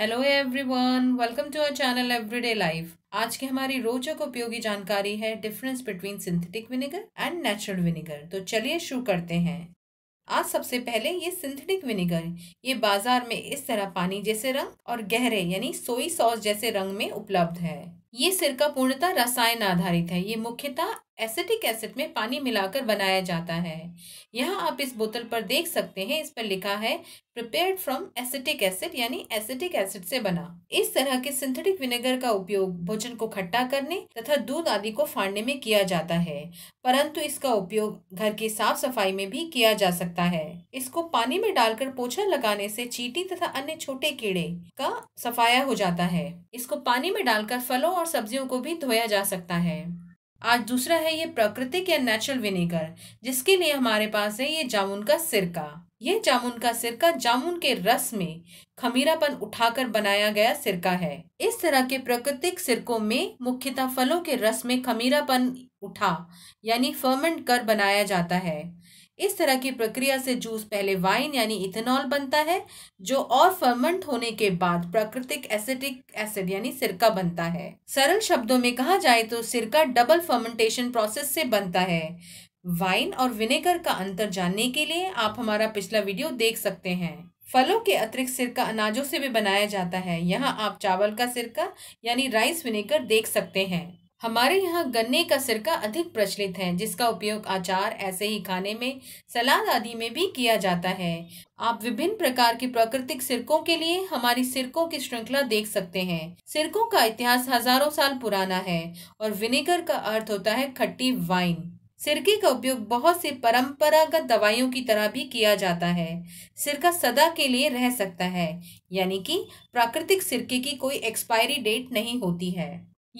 Hello everyone welcome to our channel everyday life आज की हमारी रोचक उपयोगी जानकारी है difference between synthetic vinegar and natural vinegar तो चलिए शुरू करते हैं आज सबसे पहले ये सिंथेटिक विनेगर ये बाजार में इस तरह पानी जैसे रंग और गहरे यानी सोई सॉस जैसे रंग में उपलब्ध है ये सिरका पूर्णतः रसायन आधारित है ये मुख्यतः एसिटिक एसिड में पानी मिलाकर बनाया जाता है यहाँ आप इस बोतल पर देख सकते हैं इस पर लिखा है प्रिपेयर्ड फ्रॉम एसिटिक एसिड यानी एसिटिक एसिड से बना इस तरह के सिंथेटिक विनेगर का उपयोग भोजन को खट्टा करने तथा दूध आदि को फाड़ने में किया जाता है परंतु इसका उपयोग घर की साफ सफाई में भी किया जा सकता है इसको पानी में डालकर पोछा लगाने से चीटी तथा अन्य छोटे कीड़े का सफाया हो जाता है इसको पानी में डालकर फलों और सब्जियों को भी धोया जा सकता है आज दूसरा है ये प्राकृतिक या नेचुरल विनेगर जिसके लिए हमारे पास है ये जामुन का सिरका ये जामुन का सिरका जामुन के रस में खमीरापन उठाकर बनाया गया सिरका है इस तरह के प्राकृतिक सिरकों में मुख्यतः फलों के रस में खमीरापन उठा यानी फर्मेंट कर बनाया जाता है इस तरह की प्रक्रिया से जूस पहले वाइन यानी इथेनॉल बनता है जो और फर्मेंट होने के बाद प्राकृतिक एसिटिक एसिड यानी सिरका बनता है सरल शब्दों में कहा जाए तो सिरका डबल फर्मेंटेशन प्रोसेस से बनता है वाइन और विनेगर का अंतर जानने के लिए आप हमारा पिछला वीडियो देख सकते हैं फलों के अतिरिक्त सिरका अनाजों से भी बनाया जाता है यहाँ आप चावल का सिरका यानी राइस विनेगर देख सकते हैं हमारे यहाँ गन्ने का सिरका अधिक प्रचलित है जिसका उपयोग आचार ऐसे ही खाने में सलाद आदि में भी किया जाता है आप विभिन्न प्रकार के प्राकृतिक सिरकों के लिए हमारी सिरकों की श्रृंखला देख सकते हैं सिरकों का इतिहास हजारों साल पुराना है और विनेगर का अर्थ होता है खट्टी वाइन सिरके का उपयोग बहुत से परंपरागत दवाइयों की तरह भी किया जाता है सिरका सदा के लिए रह सकता है यानी कि प्राकृतिक सिरके की कोई एक्सपायरी डेट नहीं होती है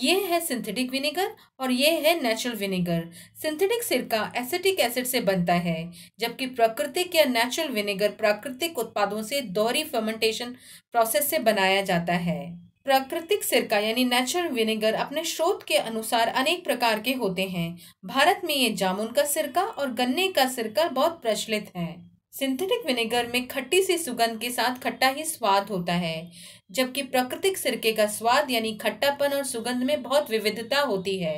ये है सिंथेटिक विनेगर और ये है नेचुरल विनेगर सिंथेटिक सिरका एसिटिक एसिड से बनता है जबकि प्राकृतिक या नेचुरल विनेगर प्राकृतिक उत्पादों से दोहरी फर्मेंटेशन प्रोसेस से बनाया जाता है प्राकृतिक सिरका यानी नेचुरल विनेगर अपने स्रोत के अनुसार अनेक प्रकार के होते हैं भारत में ये जामुन का सिरका और गन्ने का सिरका बहुत प्रचलित है सिंथेटिक विनेगर में खट्टी सी सुगंध के साथ खट्टा ही स्वाद होता है जबकि प्राकृतिक सिरके का स्वाद यानी खट्टापन और सुगंध में बहुत विविधता होती है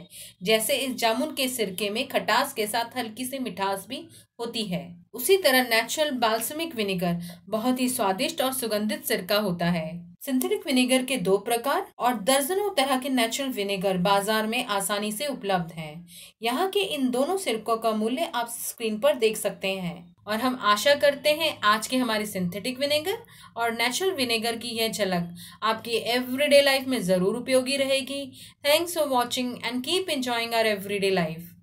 जैसे इस जामुन के सिरके में खटास के साथ हल्की सी मिठास भी होती है उसी तरह नेचुरल बाल्समिक विनेगर बहुत ही स्वादिष्ट और सुगंधित सिरका होता है सिंथेटिक विनेगर के दो प्रकार और दर्जनों तरह के नेचुरल विनेगर बाजार में आसानी से उपलब्ध हैं। यहाँ के इन दोनों सिरकों का मूल्य आप स्क्रीन पर देख सकते हैं और हम आशा करते हैं आज के हमारे सिंथेटिक विनेगर और नेचुरल विनेगर की यह झलक आपकी एवरीडे लाइफ में ज़रूर उपयोगी रहेगी thanks for watching and keep enjoying our everyday life